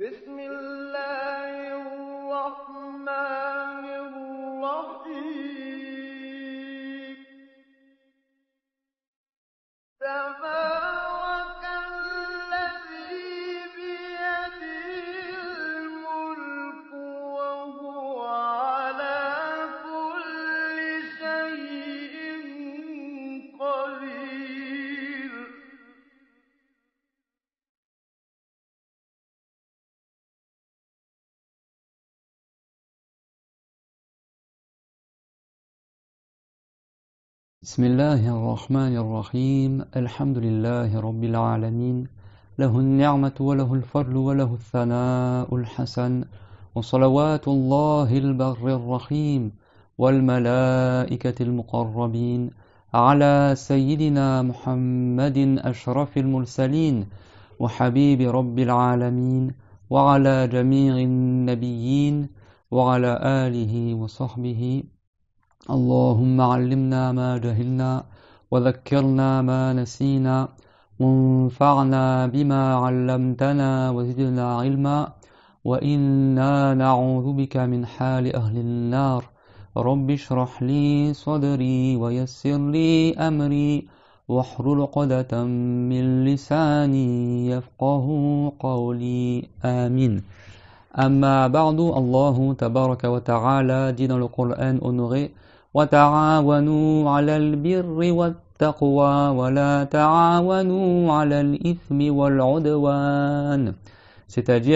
بسم الله بسم الله الرحمن الرحيم الحمد لله رب العالمين له النعمة وله الفضل وله الثناء الحسن وصلوات الله البر الرحيم والملائكة المقربين على سيدنا محمد أشرف المرسلين وحبيب رب العالمين وعلى جميع النبيين وعلى آله وصحبه اللهم علمنا ما جهلنا وذكرنا ما نسينا وانفعنا بما علمتنا وزدنا علما وإنا نعوذ بك من حال أهل النار رب اشرح لي صدري ويسر لي أمري واحلل عقدة من لساني يفقه قولي آمين أما بعد الله تبارك وتعالى دين القرآن أنغي c'est-à-dire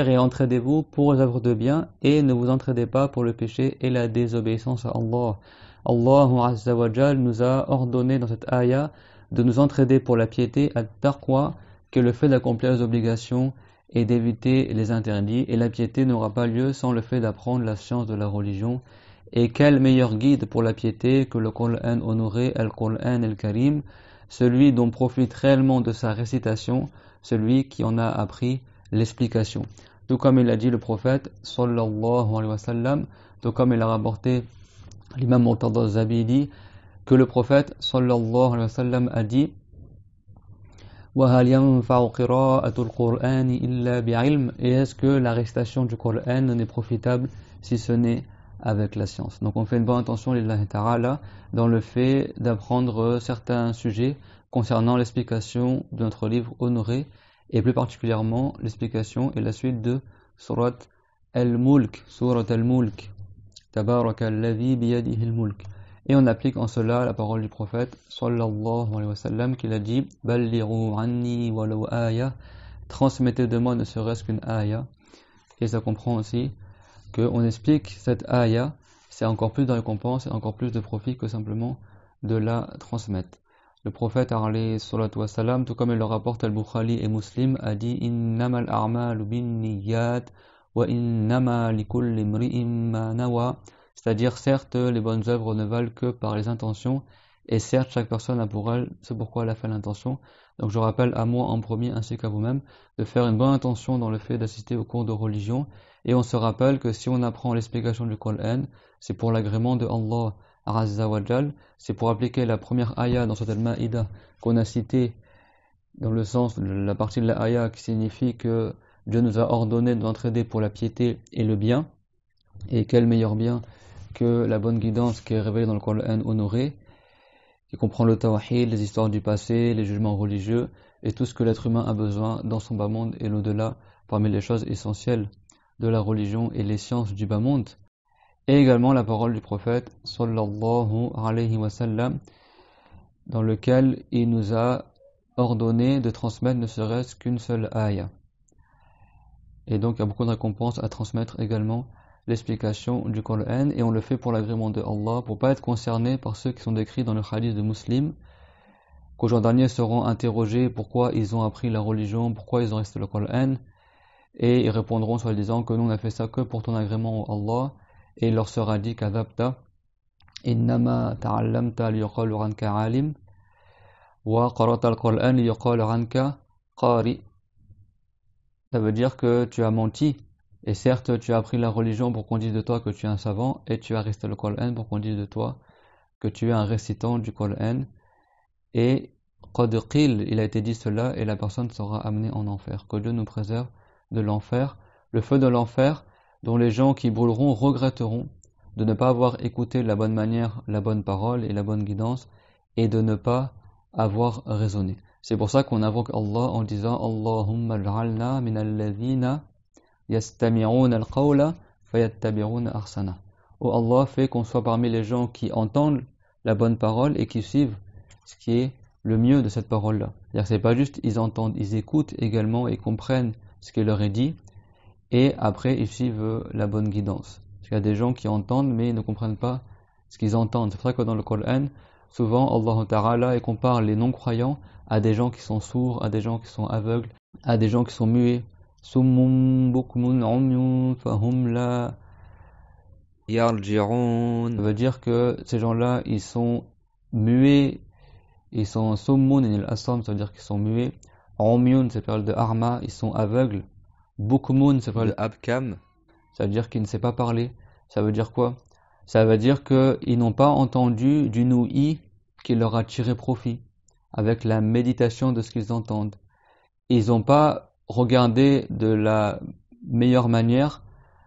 et entraidez-vous pour les œuvres de bien et ne vous entraidez pas pour le péché et la désobéissance à Allah. Allah nous a ordonné dans cette ayah de nous entraider pour la piété à quoi que le fait d'accomplir les obligations et d'éviter les interdits et la piété n'aura pas lieu sans le fait d'apprendre la science de la religion et quel meilleur guide pour la piété que le Qur'an honoré, Al-Qur'an el karim celui dont profite réellement de sa récitation, celui qui en a appris l'explication. Tout comme il a dit le prophète, sallallahu alayhi wa sallam, tout comme il a rapporté l'imam Murtada Zabidi, que le prophète, sallallahu alayhi wa sallam, a dit Et est-ce que la récitation du Coran n'est profitable si ce n'est avec la science. Donc on fait une bonne intention, ta'ala, dans le fait d'apprendre certains sujets concernant l'explication de notre livre honoré, et plus particulièrement l'explication et la suite de Surat al-Mulk, Surat al-Mulk, biyadihi al-Mulk. Et on applique en cela la parole du prophète sallallahu alayhi wa sallam Qui l'a dit Balliru anni aya, transmettez de moi ne serait-ce qu'une aya. Et ça comprend aussi qu'on explique cette aïa c'est encore plus de récompense et encore plus de profit que simplement de la transmettre. Le prophète, Salam tout comme il le rapporte Al-Bukhari et Muslim, a dit wa nawa. C'est-à-dire, certes, les bonnes œuvres ne valent que par les intentions, et certes, chaque personne a pour elle ce pourquoi elle a fait l'intention. Donc, je rappelle à moi en premier ainsi qu'à vous-même de faire une bonne intention dans le fait d'assister aux cours de religion et on se rappelle que si on apprend l'explication du Qur'an, c'est pour l'agrément de Allah Azzawajal, c'est pour appliquer la première ayah dans cette Al-Ma'ida qu'on a cité dans le sens, la partie de la ayah qui signifie que Dieu nous a ordonné de d'entraider pour la piété et le bien. Et quel meilleur bien que la bonne guidance qui est révélée dans le Qur'an honoré, qui comprend le tawhid, les histoires du passé, les jugements religieux et tout ce que l'être humain a besoin dans son bas monde et l'au-delà parmi les choses essentielles de la religion et les sciences du bas-monde, et également la parole du prophète sallallahu dans lequel il nous a ordonné de transmettre ne serait-ce qu'une seule aïe Et donc il y a beaucoup de récompenses à transmettre également l'explication du Coran et on le fait pour l'agrément de Allah, pour pas être concerné par ceux qui sont décrits dans le hadith de Muslim, qu'au jour dernier seront interrogés pourquoi ils ont appris la religion, pourquoi ils ont resté le Coran, et ils répondront soit disant que nous on a fait ça que pour ton agrément au Allah et il leur sera dit qu'adapta innama ta'allamta anka alim wa qara'ta quran anka qari ça veut dire que tu as menti et certes tu as appris la religion pour qu'on dise de toi que tu es un savant et tu as resté le Qur'an pour qu'on dise de toi que tu es un récitant du Qur'an et qad il a été dit cela et la personne sera amenée en enfer que Dieu nous préserve de l'enfer, le feu de l'enfer dont les gens qui brûleront regretteront de ne pas avoir écouté la bonne manière, la bonne parole et la bonne guidance et de ne pas avoir raisonné. C'est pour ça qu'on invoque Allah en disant Allahumma min al-qawla arsana. Oh Allah, fait qu'on soit parmi les gens qui entendent la bonne parole et qui suivent ce qui est le mieux de cette parole-là. C'est-à-dire, c'est pas juste ils entendent, ils écoutent également et comprennent ce qui leur est dit, et après ils suivent euh, la bonne guidance. Parce qu'il y a des gens qui entendent mais ils ne comprennent pas ce qu'ils entendent. C'est vrai que dans le Coran, souvent Allah Ta'ala compare les non-croyants à des gens qui sont sourds, à des gens qui sont aveugles, à des gens qui sont muets. Ça veut dire que ces gens-là, ils sont muets, ils sont ça veut dire qu'ils sont muets, Romyun, c'est parle de Arma, ils sont aveugles. Bukmun, c'est parle de Abkam, ça veut dire qu'ils ne savent pas parler. Ça veut dire quoi Ça veut dire qu'ils n'ont pas entendu du nou'i qui leur a tiré profit avec la méditation de ce qu'ils entendent. Ils n'ont pas regardé de la meilleure manière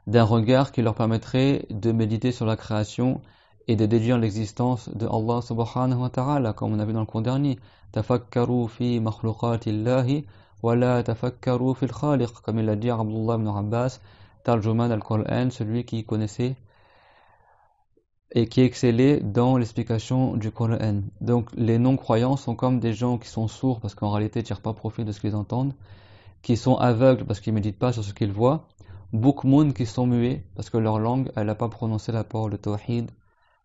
d'un regard qui leur permettrait de méditer sur la création et de déduire l'existence de Allah subhanahu wa ta'ala, comme on a vu dans le cours dernier. Tafakkaru fi makhluqatillahi wa la tafakkaru fil khaliq, comme il l'a dit Abdullah ibn Abbas, Tarjuman al-Qur'an, celui qui connaissait et qui excellait dans l'explication du Qur'an. Donc les non-croyants sont comme des gens qui sont sourds parce qu'en réalité ils ne tirent pas profit de ce qu'ils entendent, qui sont aveugles parce qu'ils ne méditent pas sur ce qu'ils voient, boukmoun qui sont muets parce que leur langue elle n'a pas prononcé la parole de Tawhid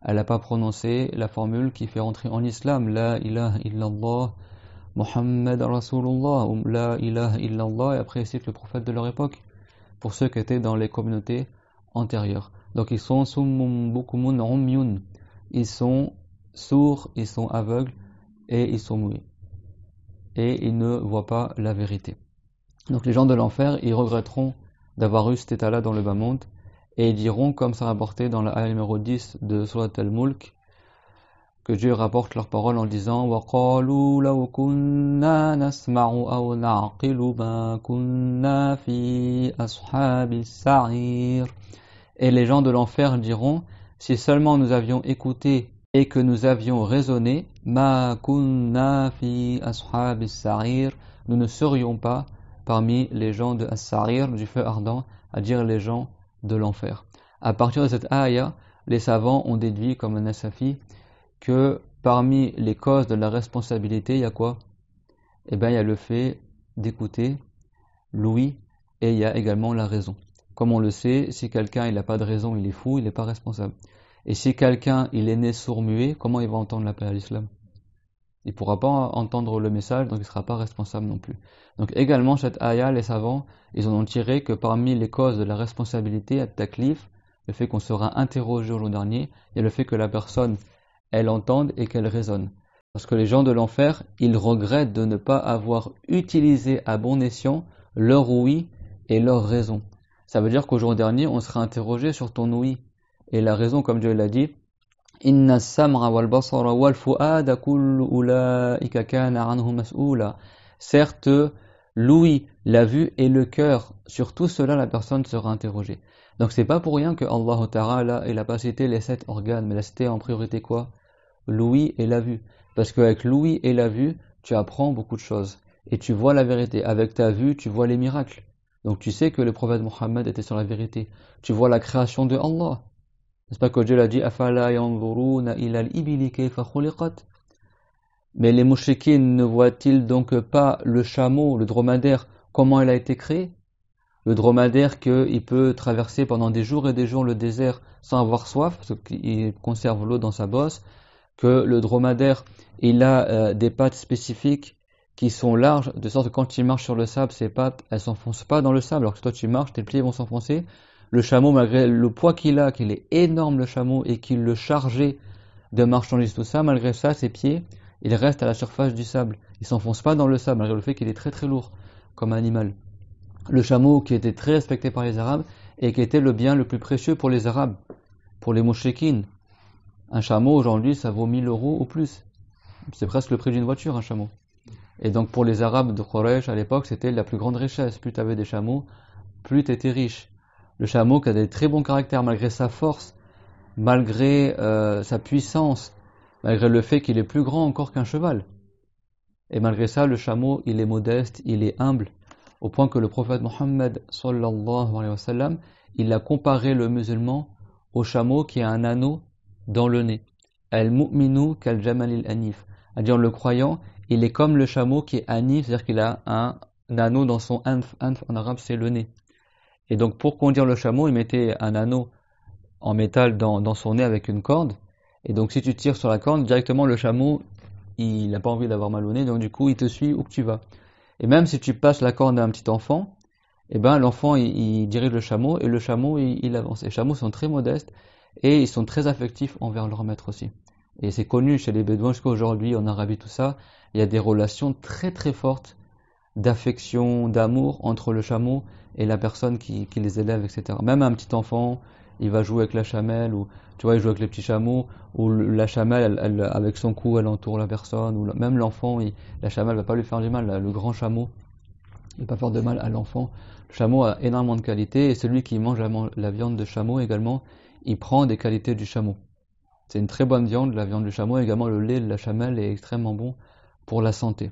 elle n'a pas prononcé la formule qui fait entrer en islam La ilaha illallah, Muhammad Rasulullah, ou La ilaha illallah, et après ils le prophète de leur époque, pour ceux qui étaient dans les communautés antérieures. Donc ils sont ils sont sourds, ils sont aveugles et ils sont mouillés. Et ils ne voient pas la vérité. Donc les gens de l'enfer, ils regretteront d'avoir eu cet état-là dans le bas monde et ils diront, comme ça rapporté dans la numéro 10 de Surat al-Mulk, que Dieu rapporte leurs paroles en disant Et les gens de l'enfer diront Si seulement nous avions écouté et que nous avions raisonné Nous ne serions pas parmi les gens de as du feu ardent, à dire les gens de l'enfer. À partir de cette aïa, les savants ont déduit, comme un asafi que parmi les causes de la responsabilité, il y a quoi Eh bien, il y a le fait d'écouter, l'ouïe, et il y a également la raison. Comme on le sait, si quelqu'un n'a pas de raison, il est fou, il n'est pas responsable. Et si quelqu'un il est né sourd-muet, comment il va entendre l'appel à l'islam il ne pourra pas entendre le message, donc il ne sera pas responsable non plus. Donc également, cette Aya, les savants, ils en ont tiré que parmi les causes de la responsabilité à taklif, le fait qu'on sera interrogé au jour dernier, et le fait que la personne, elle entende et qu'elle raisonne. Parce que les gens de l'enfer, ils regrettent de ne pas avoir utilisé à bon escient leur oui et leur raison. Ça veut dire qu'au jour dernier, on sera interrogé sur ton oui. Et la raison, comme Dieu l'a dit, Certes, l'ouïe, la vue et le cœur, sur tout cela la personne sera interrogée. Donc c'est pas pour rien que Allah Ta'ala, ait la pas cité les sept organes, mais la cité en priorité quoi L'ouïe et la vue. Parce qu'avec l'ouïe et la vue, tu apprends beaucoup de choses. Et tu vois la vérité. Avec ta vue, tu vois les miracles. Donc tu sais que le prophète Mohammed était sur la vérité. Tu vois la création de Allah. N'est-ce pas que Dieu l'a dit Mais les mouchikins ne voient-ils donc pas le chameau, le dromadaire, comment il a été créé Le dromadaire qu'il peut traverser pendant des jours et des jours le désert sans avoir soif, parce qu'il conserve l'eau dans sa bosse, que le dromadaire, il a euh, des pattes spécifiques qui sont larges, de sorte que quand il marche sur le sable, ses pattes, elles s'enfoncent pas dans le sable, alors que toi tu marches, tes pieds vont s'enfoncer, le chameau, malgré le poids qu'il a, qu'il est énorme le chameau, et qu'il le chargeait de marchandises, tout ça, malgré ça, ses pieds, il reste à la surface du sable. Il s'enfonce pas dans le sable, malgré le fait qu'il est très très lourd comme animal. Le chameau qui était très respecté par les Arabes et qui était le bien le plus précieux pour les Arabes, pour les mouchekines. Un chameau aujourd'hui, ça vaut 1000 euros ou plus. C'est presque le prix d'une voiture, un chameau. Et donc pour les Arabes de Quraysh à l'époque, c'était la plus grande richesse. Plus tu avais des chameaux, plus tu étais riche. Le chameau qui a des très bons caractères malgré sa force, malgré euh, sa puissance, malgré le fait qu'il est plus grand encore qu'un cheval. Et malgré ça, le chameau, il est modeste, il est humble, au point que le prophète Mohammed, alayhi wa il a comparé le musulman au chameau qui a un anneau dans le nez. Al-mu'minu kal-jamalil anif. à dire le croyant, il est comme le chameau qui est anif, c'est-à-dire qu'il a un anneau dans son anf. Anf en arabe, c'est le nez. Et donc pour conduire le chameau, il mettait un anneau en métal dans, son nez avec une corde. Et donc si tu tires sur la corde, directement le chameau, il n'a pas envie d'avoir mal au nez, donc du coup il te suit où que tu vas. Et même si tu passes la corde à un petit enfant, eh ben l'enfant il, dirige le chameau et le chameau il, avance. les chameaux sont très modestes et ils sont très affectifs envers leur maître aussi. Et c'est connu chez les Bédouins jusqu'à aujourd'hui en Arabie, tout ça. Il y a des relations très très fortes d'affection, d'amour entre le chameau et la personne qui, qui, les élève, etc. Même un petit enfant, il va jouer avec la chamelle, ou tu vois, il joue avec les petits chameaux, ou la chamelle, elle, avec son cou, elle entoure la personne, ou même l'enfant, la chamelle va pas lui faire du mal, le grand chameau ne va pas faire de mal à l'enfant. Le chameau a énormément de qualités, et celui qui mange la, viande de chameau également, il prend des qualités du chameau. C'est une très bonne viande, la viande du chameau, également le lait de la chamelle est extrêmement bon pour la santé.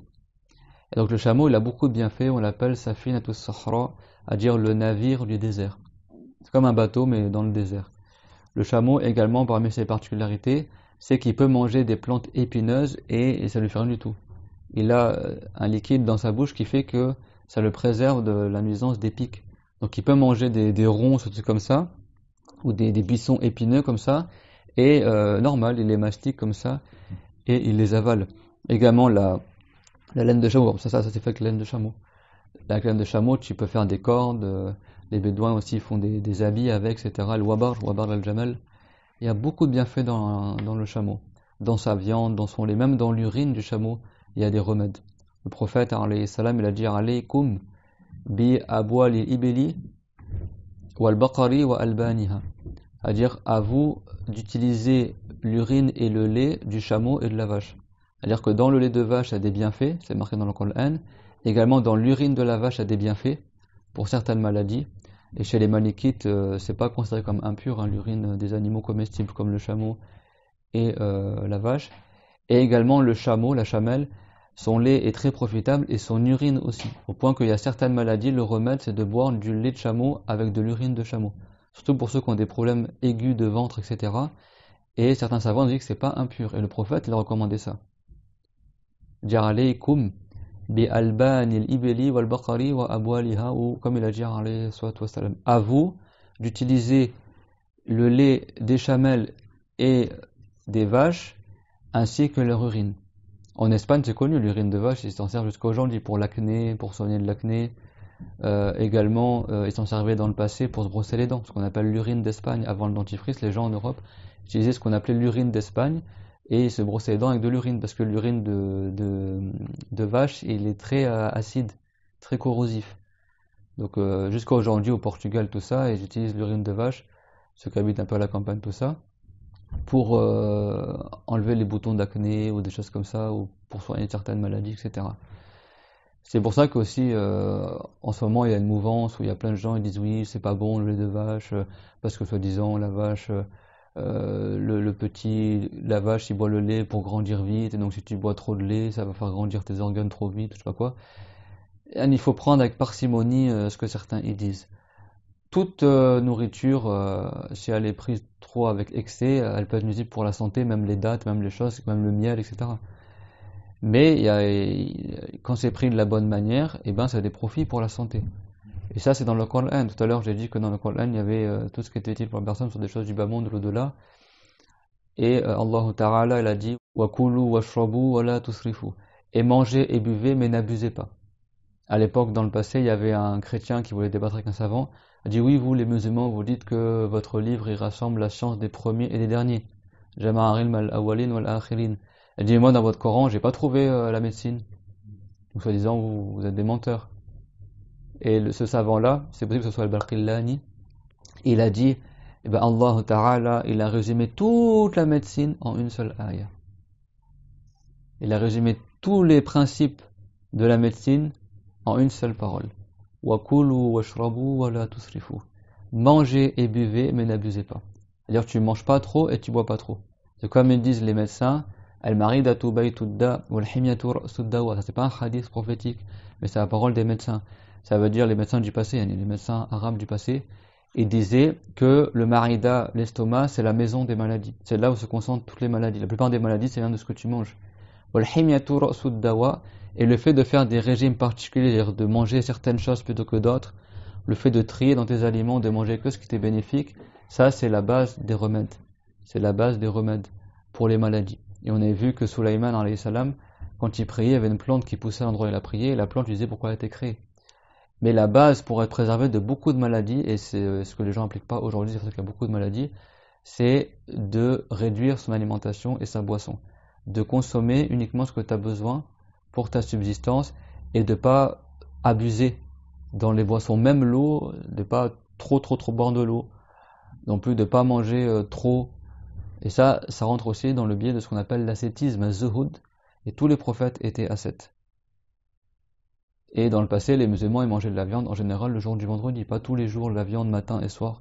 Et donc le chameau, il a beaucoup de bienfaits, on l'appelle Safinatus sahra à dire le navire du désert. C'est comme un bateau, mais dans le désert. Le chameau, également, parmi ses particularités, c'est qu'il peut manger des plantes épineuses et, ça ne lui fait rien du tout. Il a euh, un liquide dans sa bouche qui fait que ça le préserve de la nuisance des pics. Donc il peut manger des, ronces comme ça, ou des, buissons épineux comme ça, et euh, normal, il les mastique comme ça, et il les avale. Également la, laine de chameau, ça, ça, c'est fait avec la laine de chameau la graine de chameau, tu peux faire des cordes. Euh, les bédouins aussi font des, habits avec, etc. Le le Wabar al-jamal. Il y a beaucoup de bienfaits dans, le chameau. Dans sa viande, dans son lait, même dans l'urine du chameau, il y a des remèdes. Le prophète, alayhi salam, il a dit alaykum bi abwal ibili wal baqari wa albaniha. à dire à vous d'utiliser l'urine et le lait du chameau et de la vache. C'est-à-dire que dans le lait de vache, il y a des bienfaits, c'est marqué dans le Coran, Également, dans l'urine de la vache, a des bienfaits pour certaines maladies. Et chez les malikites, euh, c'est pas considéré comme impur hein, l'urine des animaux comestibles comme le chameau et euh, la vache. Et également, le chameau, la chamelle, son lait est très profitable et son urine aussi. Au point qu'il y a certaines maladies, le remède c'est de boire du lait de chameau avec de l'urine de chameau. Surtout pour ceux qui ont des problèmes aigus de ventre, etc. Et certains savants disent que c'est pas impur. Et le prophète, il a recommandé ça. Jaralei comme il a à vous d'utiliser le lait des chamelles et des vaches ainsi que leur urine. En Espagne, c'est connu, l'urine de vache, ils s'en servent jusqu'aujourd'hui pour l'acné, pour soigner de l'acné. Euh, également, euh, ils s'en servaient dans le passé pour se brosser les dents, ce qu'on appelle l'urine d'Espagne. Avant le dentifrice, les gens en Europe utilisaient ce qu'on appelait l'urine d'Espagne et se brosser les dents avec de l'urine parce que l'urine de, de, vache il est très euh, acide, très corrosif. Donc euh, jusqu'à aujourd'hui au Portugal tout ça et j'utilise l'urine de vache, ceux qui habitent un peu à la campagne tout ça, pour euh, enlever les boutons d'acné ou des choses comme ça ou pour soigner certaines maladies etc. C'est pour ça qu'aussi, aussi en ce moment, il y a une mouvance où il y a plein de gens qui disent oui, c'est pas bon l'urine de vache, parce que soi-disant, la vache, euh, le, petit, la vache, il boit le lait pour grandir vite, et donc si tu bois trop de lait, ça va faire grandir tes organes trop vite, je sais pas quoi. il faut prendre avec parcimonie euh, ce que certains disent. Toute euh, nourriture, si elle est prise trop avec excès, elle peut être nuisible pour la santé, même les dates, même les choses, même le miel, etc. Mais quand c'est pris de la bonne manière, eh ben ça a des profits pour la santé. Et ça, c'est dans le Coran, Tout à l'heure, j'ai dit que dans le Coran il y avait euh, tout ce qui était utile pour la personne sur des choses du bas-monde, de l'au-delà. Et euh, Allah Ta'ala, il a dit Wakulu, washrabu, wala tusrifu. Et mangez et buvez, mais n'abusez pas. À l'époque, dans le passé, il y avait un chrétien qui voulait débattre avec un savant. Il a dit Oui, vous, les musulmans, vous dites que votre livre, il rassemble la science des premiers et des derniers. Jama'aril mal awalin wal-akhirin. Il dit Moi, dans votre Coran, j'ai pas trouvé euh, la médecine. Donc, soi-disant, vous êtes des menteurs. Et ce savant-là, c'est possible que ce soit Al-Baqillani, il a dit eh ben, Allah Ta'ala, il a résumé toute la médecine en une seule ayah. Il a résumé tous les principes de la médecine en une seule parole. Mangez et buvez, mais n'abusez pas. C'est-à-dire, tu manges pas trop et tu ne bois pas trop. C'est comme ils disent les médecins, Al-Maridatu Baytudda, wal himyatur Suddawa. C'est pas un hadith prophétique, mais c'est la parole des médecins ça veut dire les médecins du passé, hein, les médecins arabes du passé, Ils disaient que le marida, l'estomac, c'est la maison des maladies. C'est là où se concentrent toutes les maladies. La plupart des maladies, c'est vient de ce que tu manges. Et le fait de faire des régimes particuliers, de manger certaines choses plutôt que d'autres, le fait de trier dans tes aliments, de manger que ce qui t'est bénéfique, ça c'est la base des remèdes. C'est la base des remèdes pour les maladies. Et on a vu que Sulaiman, salam, quand il priait, il y avait une plante qui poussait à l'endroit où il a prié, et la plante lui disait pourquoi elle a été créée. Mais la base pour être préservé de beaucoup de maladies, et c'est euh, ce que les gens n'appliquent pas aujourd'hui, c'est qu'il y a beaucoup de maladies, c'est de réduire son alimentation et sa boisson. De consommer uniquement ce que tu as besoin pour ta subsistance et de pas abuser dans les boissons, même l'eau, de pas trop trop trop boire de l'eau, non plus de pas manger euh, trop. Et ça, ça rentre aussi dans le biais de ce qu'on appelle l'ascétisme, zuhud, et tous les prophètes étaient ascètes. Et dans le passé, les musulmans, ils mangeaient de la viande en général le jour du vendredi, pas tous les jours, la viande matin et soir.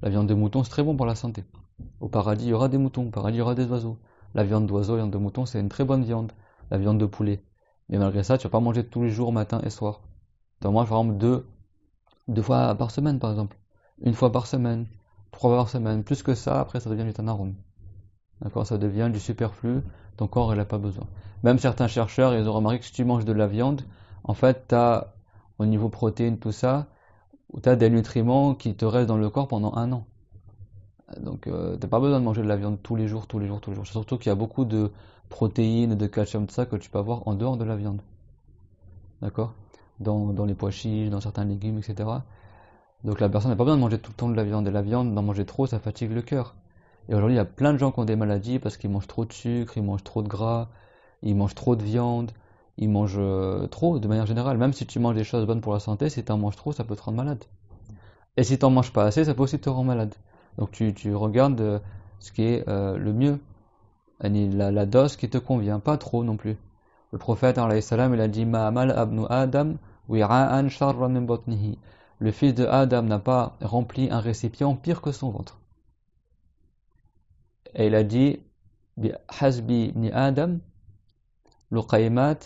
La viande de mouton, c'est très bon pour la santé. Au paradis, il y aura des moutons, au paradis, il y aura des oiseaux. La viande d'oiseau, la viande de mouton, c'est une très bonne viande, la viande de poulet. Mais malgré ça, tu vas pas manger tous les jours, matin et soir. Tu manges par exemple deux, deux fois par semaine, par exemple. Une fois par semaine, trois fois par semaine. Plus que ça, après, ça devient du tanarum. D'accord Ça devient du superflu. Ton corps, il n'a pas besoin. Même certains chercheurs, ils ont remarqué que si tu manges de la viande, en fait, tu as, au niveau protéines, tout ça, tu as des nutriments qui te restent dans le corps pendant un an. Donc, euh, t'as pas besoin de manger de la viande tous les jours, tous les jours, tous les jours. Surtout qu'il y a beaucoup de protéines, de calcium, tout ça que tu peux avoir en dehors de la viande. D'accord dans, dans, les pois chiches, dans certains légumes, etc. Donc, la personne n'a pas besoin de manger tout le temps de la viande. Et la viande, d'en manger trop, ça fatigue le cœur. Et aujourd'hui, il y a plein de gens qui ont des maladies parce qu'ils mangent trop de sucre, ils mangent trop de gras, ils mangent trop de viande, il mangent euh, trop de manière générale. Même si tu manges des choses bonnes pour la santé, si tu en manges trop, ça peut te rendre malade. Et si tu n'en manges pas assez, ça peut aussi te rendre malade. Donc tu, regardes euh, ce qui est euh, le mieux, la, dose qui te convient, pas trop non plus. Le prophète, salam, il a dit Ma'amal Adam Le fils de Adam n'a pas rempli un récipient pire que son ventre. Et il a dit Hasbi Adam luqaymat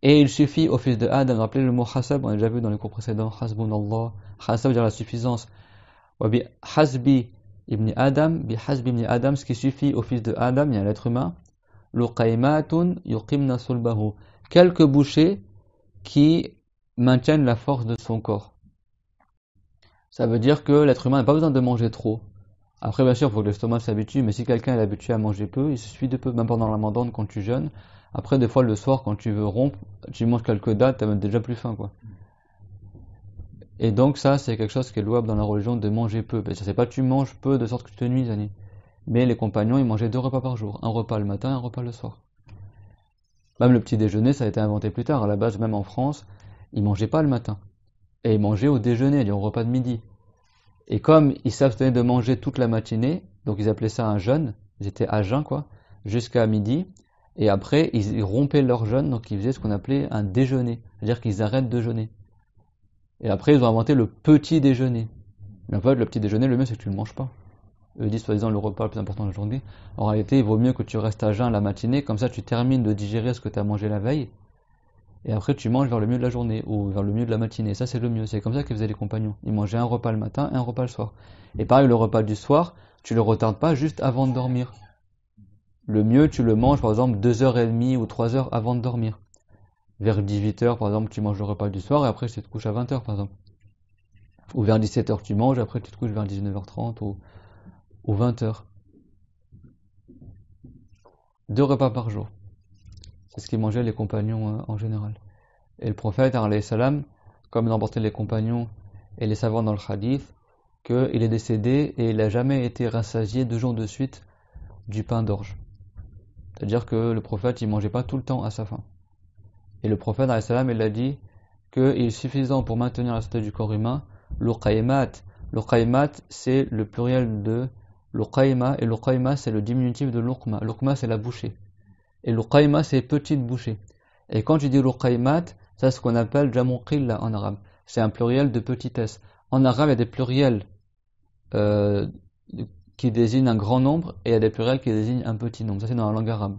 et il suffit au fils de Adam, rappelez le mot hasab, on l'a déjà vu dans les cours précédents, hasbun Allah, hasab veut dire la suffisance. hasbi ibn Adam, bi hasbi Adam, ce qui suffit au fils de Adam, il y a l'être humain, yuqimna sulbahu, quelques bouchées qui maintiennent la force de son corps. Ça veut dire que l'être humain n'a pas besoin de manger trop. Après, bien sûr, il faut que l'estomac s'habitue, mais si quelqu'un est habitué à manger peu, il se suit de peu, même pendant la mandande, quand tu jeûnes. Après, des fois, le soir, quand tu veux rompre, tu manges quelques dates, t'as même déjà plus faim, quoi. Et donc, ça, c'est quelque chose qui est louable dans la religion de manger peu. Parce que c'est pas tu manges peu de sorte que tu te nuises, Annie. Mais les compagnons, ils mangeaient deux repas par jour. Un repas le matin, un repas le soir. Même le petit déjeuner, ça a été inventé plus tard. À la base, même en France, ils mangeaient pas le matin. Et ils mangeaient au déjeuner, au repas de midi. Et comme ils s'abstenaient de manger toute la matinée, donc ils appelaient ça un jeûne, ils étaient à jeun quoi, jusqu'à midi, et après ils rompaient leur jeûne, donc ils faisaient ce qu'on appelait un déjeuner, c'est-à-dire qu'ils arrêtent de jeûner. Et après ils ont inventé le petit déjeuner. Mais en fait le petit déjeuner, le mieux c'est que tu ne manges pas. Eux disent soi-disant le repas le plus important de la journée. En réalité, il vaut mieux que tu restes à jeun la matinée, comme ça tu termines de digérer ce que tu as mangé la veille, et après, tu manges vers le mieux de la journée ou vers le milieu de la matinée. Ça, c'est le mieux. C'est comme ça qu'ils faisaient les compagnons. Ils mangeaient un repas le matin et un repas le soir. Et pareil, le repas du soir, tu le retardes pas juste avant de dormir. Le mieux, tu le manges par exemple 2h30 ou 3h avant de dormir. Vers 18h, par exemple, tu manges le repas du soir et après tu te couches à 20h, par exemple. Ou vers 17h, tu manges, et après tu te couches vers 19h30 ou, ou 20h. Deux repas par jour. C'est ce qu'ils mangeaient les compagnons euh, en général. Et le prophète, salam, comme il emportait les compagnons et les savants dans le hadith, qu'il est décédé et il n'a jamais été rassasié deux jours de suite du pain d'orge. C'est-à-dire que le prophète, il mangeait pas tout le temps à sa faim. Et le prophète, salam, il a dit qu'il est suffisant pour maintenir la santé du corps humain, l'uqaymat. L'uqaymat, c'est le pluriel de l'uqayma, et l'uqayma, c'est le diminutif de l'uqma. L'uqma, c'est la bouchée. Et l'uqayma, c'est petite bouchée. Et quand tu dis l'uqaymat, c'est ce qu'on appelle jamuqilla en arabe. C'est un pluriel de petitesse. En arabe, il y a des pluriels euh, qui désignent un grand nombre et il y a des pluriels qui désignent un petit nombre. Ça, c'est dans la langue arabe.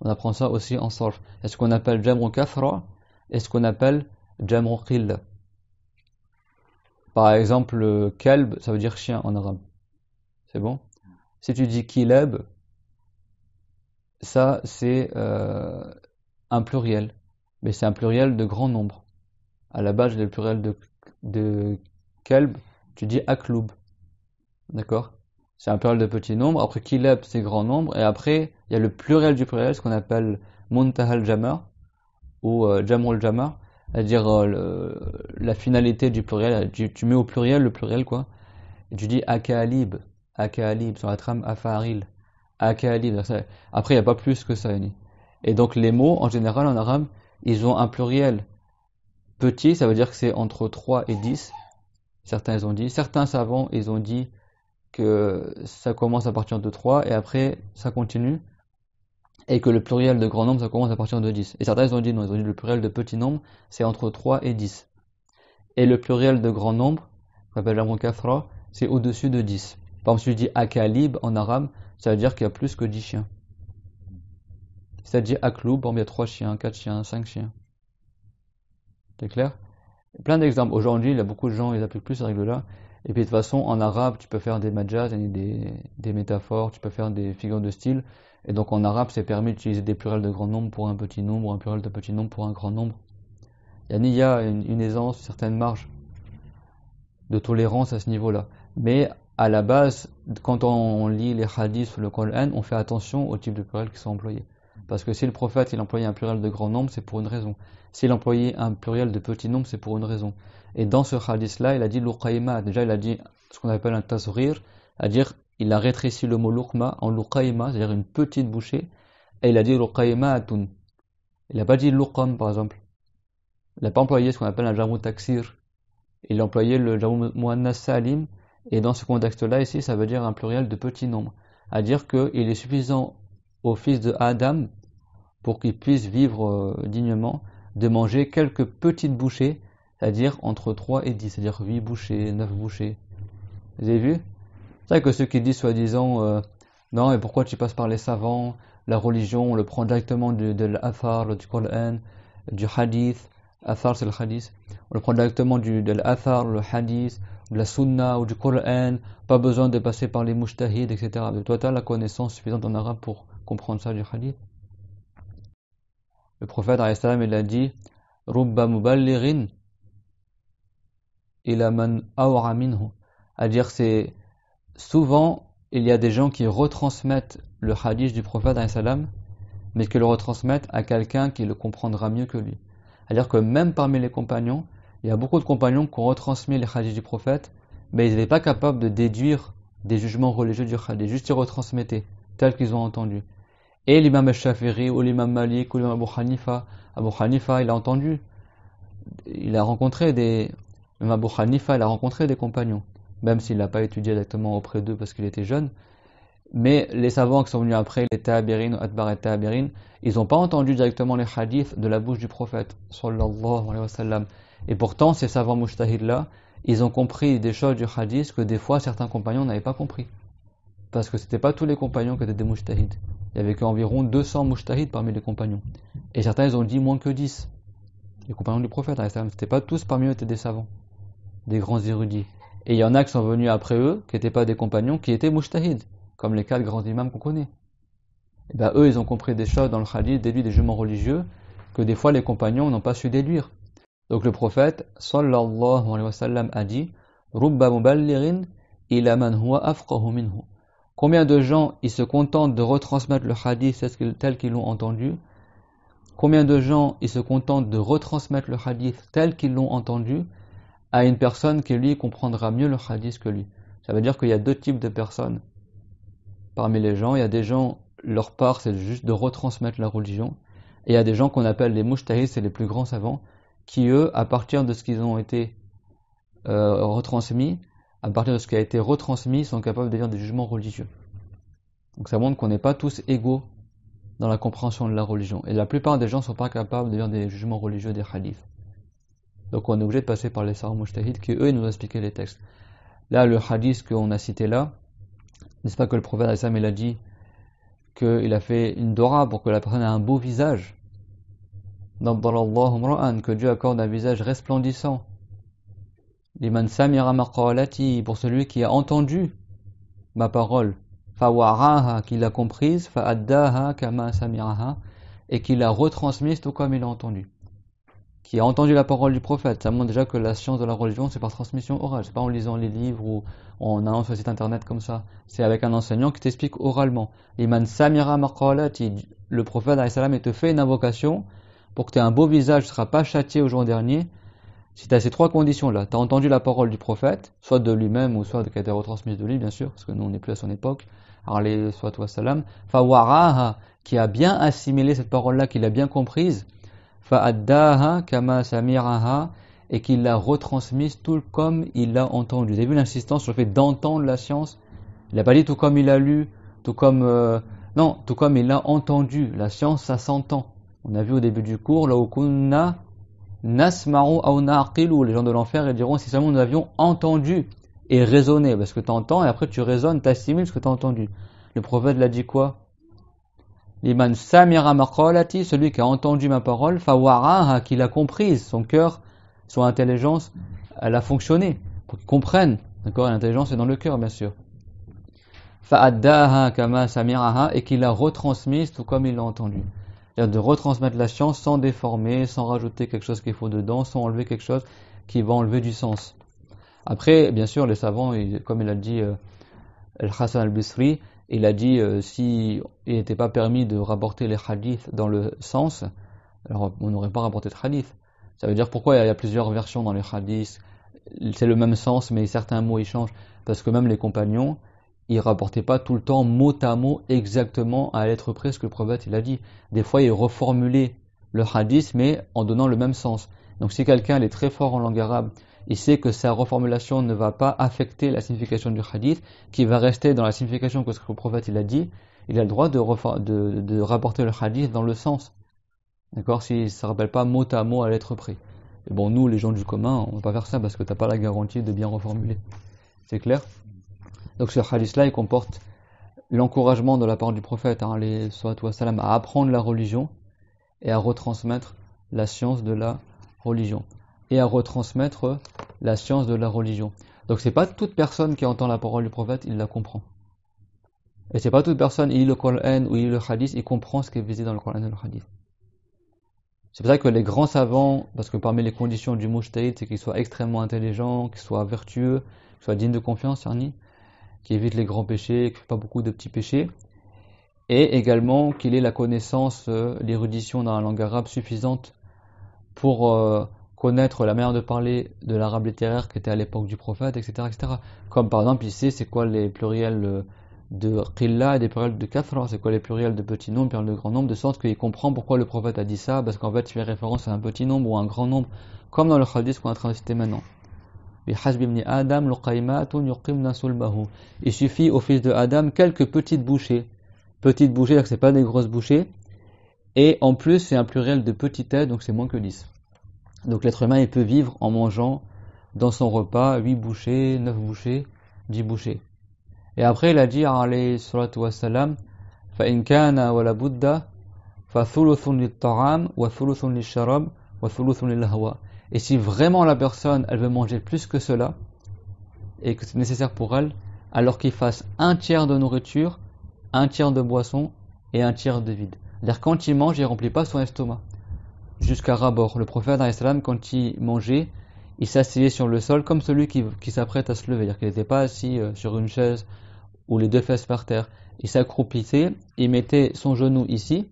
On apprend ça aussi en sorf. est ce qu'on appelle jamru kafra et ce qu'on appelle jamru Par exemple, Kelb, ça veut dire chien en arabe. C'est bon Si tu dis Kileb, ça c'est euh, un pluriel, mais c'est un pluriel de grand nombre. À la base, le pluriel de, de tu dis akloub. D'accord C'est un pluriel de petit nombre, Après, kileb, c'est grand nombre. Et après, il y a le pluriel du pluriel, ce qu'on appelle muntahal jamar ou euh, jamul jamar, c'est-à-dire euh, la finalité du pluriel. Tu, mets au pluriel le pluriel, quoi. Et tu dis akalib, akalib, sur la trame afaril. Après, il n'y a pas plus que ça. Et donc, les mots, en général, en arabe, ils ont un pluriel petit, ça veut dire que c'est entre 3 et 10. Certains, ont dit. Certains savants, ils ont dit que ça commence à partir de 3 et après, ça continue. Et que le pluriel de grand nombre, ça commence à partir de 10. Et certains, ils ont dit non, ils ont dit le pluriel de petit nombre, c'est entre 3 et 10. Et le pluriel de grand nombre, on appelle c'est au-dessus de 10. Par exemple, si je dis akalib en arabe, ça veut dire qu'il y a plus que 10 chiens. ça dit akloub, bon, il y a 3 chiens, 4 chiens, 5 chiens. C'est clair Plein d'exemples. Aujourd'hui, il y a beaucoup de gens, ils appliquent plus ces règles-là. Et puis de toute façon, en arabe, tu peux faire des majas, des, métaphores, tu peux faire des figures de style. Et donc en arabe, c'est permis d'utiliser des pluriels de grand nombre pour un petit nombre, un pluriel de petit nombre pour un grand nombre. Il y a une, une aisance, une certaine marge de tolérance à ce niveau-là. Mais à la base, quand on lit les hadiths sur le Coran, on fait attention au type de pluriel qui sont employés. Parce que si le prophète il employait un pluriel de grand nombre, c'est pour une raison. S'il employait un pluriel de petit nombre, c'est pour une raison. Et dans ce hadith-là, il a dit luqayma. Déjà, il a dit ce qu'on appelle un tasrir, c'est-à-dire il a rétréci le mot luqma en luqayma, c'est-à-dire une petite bouchée, et il a dit atun. Il n'a pas dit luqam, par exemple. Il n'a pas employé ce qu'on appelle un jamu taksir. Il a employé le jamu muannas salim, et dans ce contexte-là, ici, ça veut dire un pluriel de petit nombre. À dire qu'il est suffisant au fils de Adam pour qu'il puisse vivre euh, dignement de manger quelques petites bouchées, c'est-à-dire entre 3 et 10, c'est-à-dire 8 bouchées, 9 bouchées. Vous avez vu C'est vrai que ceux qui disent soi-disant euh, non, mais pourquoi tu passes par les savants La religion, on le prend directement de l'afar, du Coran, du hadith. Afar » c'est le hadith. On le prend directement du, de l'afar, le hadith de la sunna ou du Coran, pas besoin de passer par les Mujtahid, etc. Mais toi, tu as la connaissance suffisante en arabe pour comprendre ça du hadith. Le prophète, il a dit Rubba muballighin ila man minhu. À dire, c'est souvent, il y a des gens qui retransmettent le hadith du prophète, mais qui le retransmettent à quelqu'un qui le comprendra mieux que lui. C'est-à-dire que même parmi les compagnons, il y a beaucoup de compagnons qui ont retransmis les hadiths du prophète, mais ils n'étaient pas capables de déduire des jugements religieux du hadith, juste ils retransmettaient, tels qu'ils ont entendu. Et l'imam shafiri ou l'imam Malik, ou l'imam Abu Hanifa, Abu Hanifa, il a entendu, il a rencontré des... il a rencontré des compagnons, même s'il n'a pas étudié directement auprès d'eux parce qu'il était jeune, mais les savants qui sont venus après, les ou Atbar et Ta'abirin, ils n'ont pas entendu directement les hadiths de la bouche du prophète, sallallahu alayhi wa sallam. Et pourtant, ces savants mujtahid là ils ont compris des choses du hadith que des fois certains compagnons n'avaient pas compris. Parce que c'était pas tous les compagnons qui étaient des mujtahid. Il y avait qu'environ 200 mujtahid parmi les compagnons. Et certains, ils ont dit moins que 10. Les compagnons du prophète, c'était pas tous parmi eux étaient des savants, des grands érudits. Et il y en a qui sont venus après eux, qui n'étaient pas des compagnons, qui étaient mujtahid, comme les quatre grands imams qu'on connaît. Et eh bah ben, eux, ils ont compris des choses dans le hadith, déduit des jugements religieux, que des fois les compagnons n'ont pas su déduire. Donc le prophète sallallahu alayhi wa sallam a dit Rubba man huwa Combien de gens ils se contentent de retransmettre le hadith tel qu'ils l'ont entendu Combien de gens ils se contentent de retransmettre le hadith tel qu'ils l'ont entendu à une personne qui lui comprendra mieux le hadith que lui Ça veut dire qu'il y a deux types de personnes parmi les gens. Il y a des gens, leur part c'est juste de retransmettre la religion. Et il y a des gens qu'on appelle les mouchtaïs, c'est les plus grands savants, qui, eux, à partir de ce qu'ils ont été euh, retransmis, à partir de ce qui a été retransmis, sont capables de dire des jugements religieux. Donc ça montre qu'on n'est pas tous égaux dans la compréhension de la religion. Et la plupart des gens ne sont pas capables de faire des jugements religieux des hadiths. Donc on est obligé de passer par les sarah mujtahid qui eux nous ont les textes. Là, le hadith qu'on a cité là, n'est-ce pas que le prophète Assam il a dit qu'il a fait une dora pour que la personne ait un beau visage que Dieu accorde un visage resplendissant. Liman samira pour celui qui a entendu ma parole. Fawaraha, qui l'a comprise, fa'addaha kama samiraha, et qui l'a retransmise tout comme il l'a entendu. Qui a entendu la parole du prophète. Ça montre déjà que la science de la religion, c'est par transmission orale. C'est pas en lisant les livres ou en allant sur le site internet comme ça. C'est avec un enseignant qui t'explique oralement. Liman samira le prophète, il te fait une invocation, pour que tu aies un beau visage, tu ne seras pas châtié au jour dernier, si tu as ces trois conditions-là, tu as entendu la parole du prophète, soit de lui-même ou soit qu'elle a été retransmise de lui, bien sûr, parce que nous, on n'est plus à son époque, soit toi salam, fawaraha, qui a bien assimilé cette parole-là, qui a bien comprise, fa'addaha kama samiraha, et qu'il l'a retransmise tout comme il l'a entendu. Vous avez vu l'insistance sur le fait d'entendre la science Il n'a pas dit tout comme il a lu, tout comme... Euh, non, tout comme il l'a entendu. La science, ça s'entend. On a vu au début du cours, là nasmaru les gens de l'enfer, ils diront si seulement nous avions entendu et raisonné, parce que tu entends et après tu raisonnes, tu assimiles ce que tu as entendu. Le prophète l'a dit quoi L'iman samira maqalati, celui qui a entendu ma parole, fawaraha, qui l'a comprise, son cœur, son intelligence, elle a fonctionné, pour qu'il comprenne. D'accord L'intelligence est dans le cœur, bien sûr. Fa'addaha kama samiraha, et qu'il l'a retransmise tout comme il l'a entendu de retransmettre la science sans déformer, sans rajouter quelque chose qu'il faut dedans, sans enlever quelque chose qui va enlever du sens. Après, bien sûr, les savants, comme il a dit euh, al al-Bisri, il a dit euh, s'il n'était pas permis de rapporter les hadiths dans le sens, alors on n'aurait pas rapporté de hadith. Ça veut dire pourquoi il y a plusieurs versions dans les hadiths, c'est le même sens, mais certains mots ils changent, parce que même les compagnons, il rapportait pas tout le temps mot à mot exactement à l'être près ce que le prophète il a dit. Des fois, il reformulait le hadith, mais en donnant le même sens. Donc, si quelqu'un est très fort en langue arabe, il sait que sa reformulation ne va pas affecter la signification du hadith, qui va rester dans la signification que ce que le prophète il a dit. Il a le droit de, rapporter le hadith dans le sens. D'accord Si ça ne rappelle pas mot à mot à l'être près. Et bon, nous, les gens du commun, on ne va pas faire ça parce que tu n'as pas la garantie de bien reformuler. C'est clair donc ce hadith-là, il comporte l'encouragement de la part du prophète, hein, les salam, à apprendre la religion et à retransmettre la science de la religion et à retransmettre la science de la religion. Donc c'est pas toute personne qui entend la parole du prophète, il la comprend. Et c'est pas toute personne, il lit le Coran ou il lit le hadith, il comprend ce qui est visé dans le Coran et le hadith. C'est pour ça que les grands savants, parce que parmi les conditions du mujtahid, c'est qu'ils soient extrêmement intelligents, qu'ils soient vertueux, qu'ils soient dignes de confiance, Sarni qui évite les grands péchés, qui fait pas beaucoup de petits péchés, et également qu'il ait la connaissance, euh, l'érudition dans la langue arabe suffisante pour euh, connaître la manière de parler de l'arabe littéraire qui était à l'époque du prophète, etc., etc. Comme par exemple ici, c'est quoi les pluriels euh, de qilla et des pluriels de kafra, c'est quoi les pluriels de petits nombre, pluriels de grand nombre, de sorte qu'il comprend pourquoi le prophète a dit ça, parce qu'en fait il fait référence à un petit nombre ou un grand nombre, comme dans le hadith qu'on est en train de citer maintenant. Il suffit au fils de Adam quelques petites bouchées. Petites bouchées, c'est pas des grosses bouchées. Et en plus, c'est un pluriel de petites donc c'est moins que 10. Donc l'être humain, il peut vivre en mangeant dans son repas 8 bouchées, 9 bouchées, 10 bouchées. Et après, il a dit, alayhi salatu فإن كان ولا wa thuluthun wa thuluthun et si vraiment la personne, elle veut manger plus que cela, et que c'est nécessaire pour elle, alors qu'il fasse un tiers de nourriture, un tiers de boisson et un tiers de vide. C'est-à-dire quand il mange, il remplit pas son estomac. Jusqu'à rabord, le prophète, quand il mangeait, il s'asseyait sur le sol comme celui qui, qui s'apprête à se lever. C'est-à-dire qu'il n'était pas assis euh, sur une chaise ou les deux fesses par terre. Il s'accroupissait, il mettait son genou ici,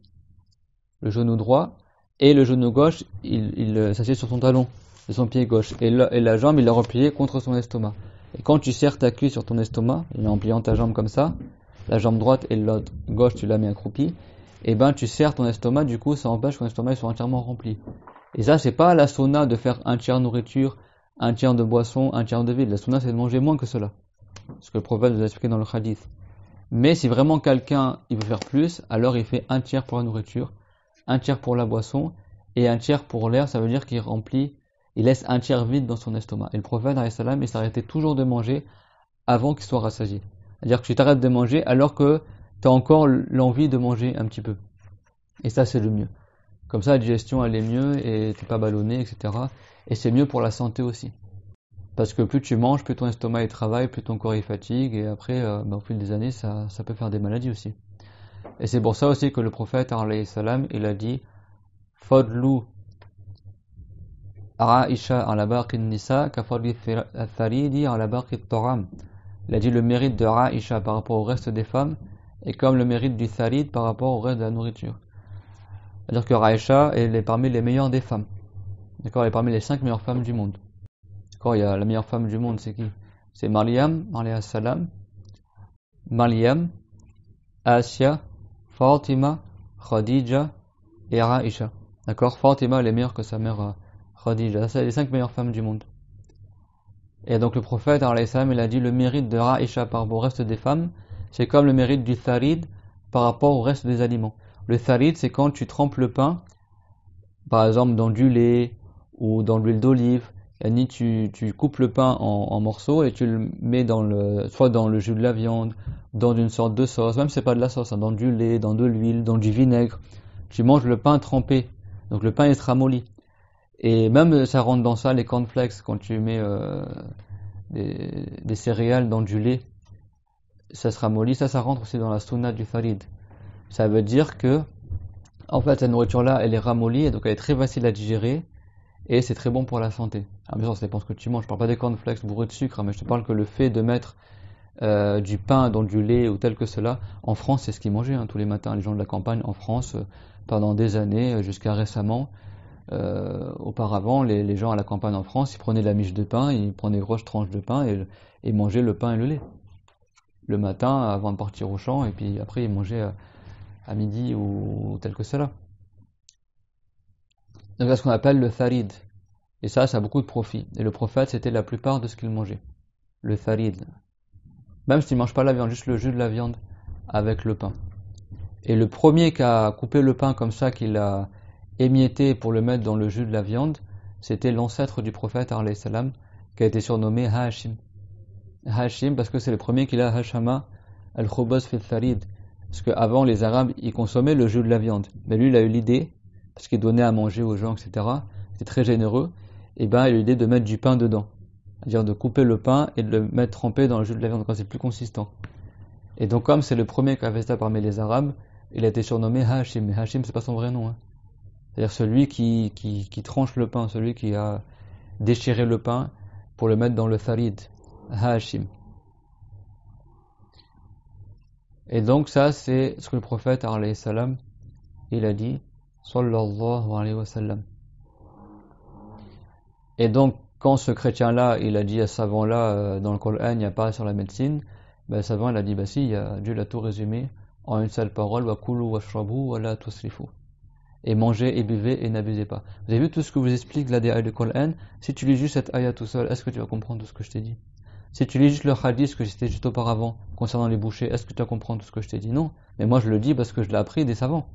le genou droit, et le genou gauche, il, il euh, s'assied sur son talon de son pied gauche, et, la, la jambe, il l'a repliée contre son estomac. Et quand tu serres ta cuisse sur ton estomac, en pliant ta jambe comme ça, la jambe droite et l'autre gauche, tu la mets accroupie, et eh ben tu serres ton estomac, du coup, ça empêche que ton estomac soit entièrement rempli. Et ça, c'est pas la sauna de faire un tiers nourriture, un tiers de boisson, un tiers de vide. La sauna, c'est de manger moins que cela. Ce que le prophète nous a expliqué dans le hadith. Mais si vraiment quelqu'un, il veut faire plus, alors il fait un tiers pour la nourriture, un tiers pour la boisson et un tiers pour l'air, ça veut dire qu'il remplit, il laisse un tiers vide dans son estomac. Et le prophète, il s'arrêtait toujours de manger avant qu'il soit rassasié. C'est-à-dire que tu t'arrêtes de manger alors que tu as encore l'envie de manger un petit peu. Et ça, c'est le mieux. Comme ça, la digestion, elle est mieux et tu n'es pas ballonné, etc. Et c'est mieux pour la santé aussi. Parce que plus tu manges, plus ton estomac il travaille, plus ton corps il fatigue, et après, euh, ben, au fil des années, ça peut faire des maladies aussi. Et c'est pour ça aussi que le prophète, salam, il a dit Nisa, Il a dit le mérite de Aisha par rapport au reste des femmes et comme le mérite du Tharid par rapport au reste de la nourriture. C'est-à-dire que Raïcha est parmi les meilleures des femmes. D'accord Elle est parmi les cinq meilleures femmes du monde. D'accord Il y a la meilleure femme du monde, c'est qui C'est Mariam, Mariam Salam, Mariam, Asia, Fatima, Khadija et Aisha. D'accord Fatima, elle est meilleure que sa mère euh, Khadija. C'est les cinq meilleures femmes du monde. Et donc le prophète, salam, il a dit le mérite de Aisha par rapport au reste des femmes, c'est comme le mérite du tharid par rapport au reste des aliments. Le tharid, c'est quand tu trempes le pain, par exemple dans du lait ou dans l'huile d'olive, ni tu, coupes le pain en, morceaux et tu le mets dans le, soit dans le jus de la viande, dans une sorte de sauce, même si c'est pas de la sauce, hein, dans du lait, dans de l'huile, dans du vinaigre. Tu manges le pain trempé, donc le pain est ramolli. Et même euh, ça rentre dans ça les cornflakes quand tu mets euh, des, des, céréales dans du lait, ça sera ramollit, ça, ça rentre aussi dans la sunna du farid. Ça veut dire que, en fait, cette nourriture-là, elle est ramollie et donc elle est très facile à digérer et c'est très bon pour la santé. Ah bien sûr, ça dépend ce que tu manges. Je parle pas des cornflakes bourrés de sucre, hein, mais je te parle que le fait de mettre euh, du pain dans du lait ou tel que cela, en France, c'est ce qu'ils mangeaient hein, tous les matins. Les gens de la campagne en France, euh, pendant des années, euh, jusqu'à récemment, auparavant, les, gens à la campagne en France, ils prenaient la miche de pain, ils prenaient grosse grosses tranches de pain et, et, mangeaient le pain et le lait. Le matin, avant de partir au champ, et puis après, ils mangeaient à, midi ou tel que cela. Donc, ce qu'on appelle le farid, Et ça, ça a beaucoup de profit. Et le prophète, c'était la plupart de ce qu'il mangeait. Le farid. Même s'il ne mange pas la viande, juste le jus de la viande avec le pain. Et le premier qui a coupé le pain comme ça, qu'il a émietté pour le mettre dans le jus de la viande, c'était l'ancêtre du prophète, salam, qui a été surnommé Hashim. Hashim, parce que c'est le premier qui a Hashama al-Khubaz fil Tharid. Parce qu'avant, les Arabes, ils consommaient le jus de la viande. Mais lui, il a eu l'idée qui est donnait à manger aux gens, etc. C'est très généreux. Et eh ben, il a eu l'idée de mettre du pain dedans. C'est-à-dire de couper le pain et de le mettre trempé dans le jus de la viande quand c'est plus consistant. Et donc, comme c'est le premier qui a fait ça parmi les Arabes, il a été surnommé Hashim. Mais Hashim, c'est pas son vrai nom. Hein. C'est-à-dire celui qui, qui, tranche le pain, celui qui a déchiré le pain pour le mettre dans le farid. Hashim. Et donc, ça, c'est ce que le prophète, salam, il a dit sallallahu Et donc, quand ce chrétien-là, il a dit à ce savant-là, euh, dans le Coran, il n'y a pas sur la médecine, ben, le savant, il a dit, bah si, il Dieu l'a tout résumé en une seule parole, wa kulu wa la Et mangez et buvez et n'abusez pas. Vous avez vu tout ce que vous explique la de du Coran Si tu lis juste cette ayah tout seul, est-ce que tu vas comprendre tout ce que je t'ai dit Si tu lis juste le hadith que j'étais juste auparavant concernant les bouchers, est-ce que tu vas comprendre tout ce que je t'ai dit Non. Mais moi, je le dis parce que je l'ai appris des savants.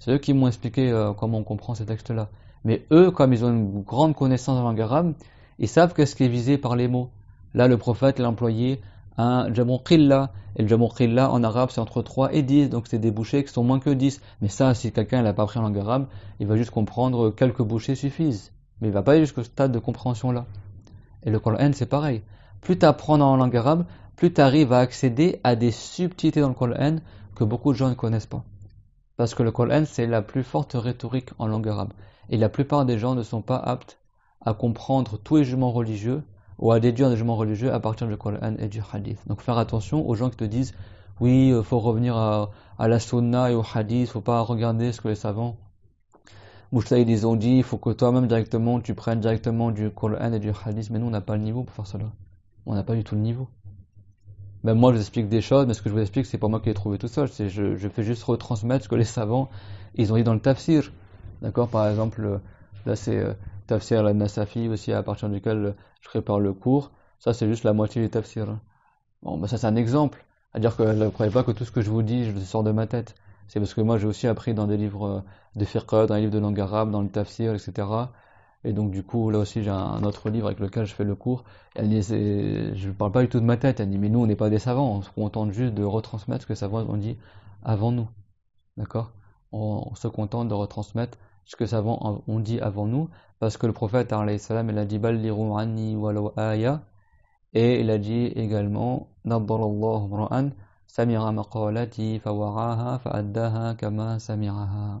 C'est eux qui m'ont expliqué euh, comment on comprend ces textes-là. Mais eux, comme ils ont une grande connaissance de langue arabe, ils savent qu'est-ce qui est visé par les mots. Là, le prophète l'a employé un hein, jamon Et le jamon en arabe, c'est entre 3 et 10. Donc, c'est des bouchées qui sont moins que 10. Mais ça, si quelqu'un n'a pas appris en langue arabe, il va juste comprendre quelques bouchées suffisent. Mais il va pas aller jusqu'au stade de compréhension-là. Et le Coran, c'est pareil. Plus tu apprends en langue arabe, plus tu arrives à accéder à des subtilités dans le Coran que beaucoup de gens ne connaissent pas. Parce que le Coran, c'est la plus forte rhétorique en langue arabe. Et la plupart des gens ne sont pas aptes à comprendre tous les jugements religieux ou à déduire les jugements religieux à partir du Coran et du Hadith. Donc faire attention aux gens qui te disent oui, il euh, faut revenir à, la sunna et au hadith, il faut pas regarder ce que les savants Mouchtaïd, ils ont dit, il faut que toi-même directement, tu prennes directement du Coran et du hadith, mais nous, on n'a pas le niveau pour faire cela. On n'a pas du tout le niveau. Même ben, moi, je vous explique des choses, mais ce que je vous explique, c'est pas moi qui ai trouvé tout seul. C'est je, je, fais juste retransmettre ce que les savants ils ont dit dans le tafsir. D'accord Par exemple, là, c'est euh, tafsir la nasafi aussi, à partir duquel euh, je prépare le cours. Ça, c'est juste la moitié du tafsir. Bon, ben, ça, c'est un exemple. À dire que ne croyez pas que tout ce que je vous dis, je le sors de ma tête. C'est parce que moi, j'ai aussi appris dans des livres euh, de fiqh, dans les livres de langue arabe, dans le tafsir, etc. Et donc, du coup, là aussi, j'ai un autre livre avec lequel je fais le cours. Elle je ne parle pas du tout de ma tête. Elle dit, mais nous, on n'est pas des savants. On se contente juste de retransmettre ce que savants ont dit avant nous. D'accord on, se contente de retransmettre ce que savants ont dit avant nous. Parce que le prophète, salam, il a dit, Et il a dit également, samira maqalati fawaraha fa'addaha kama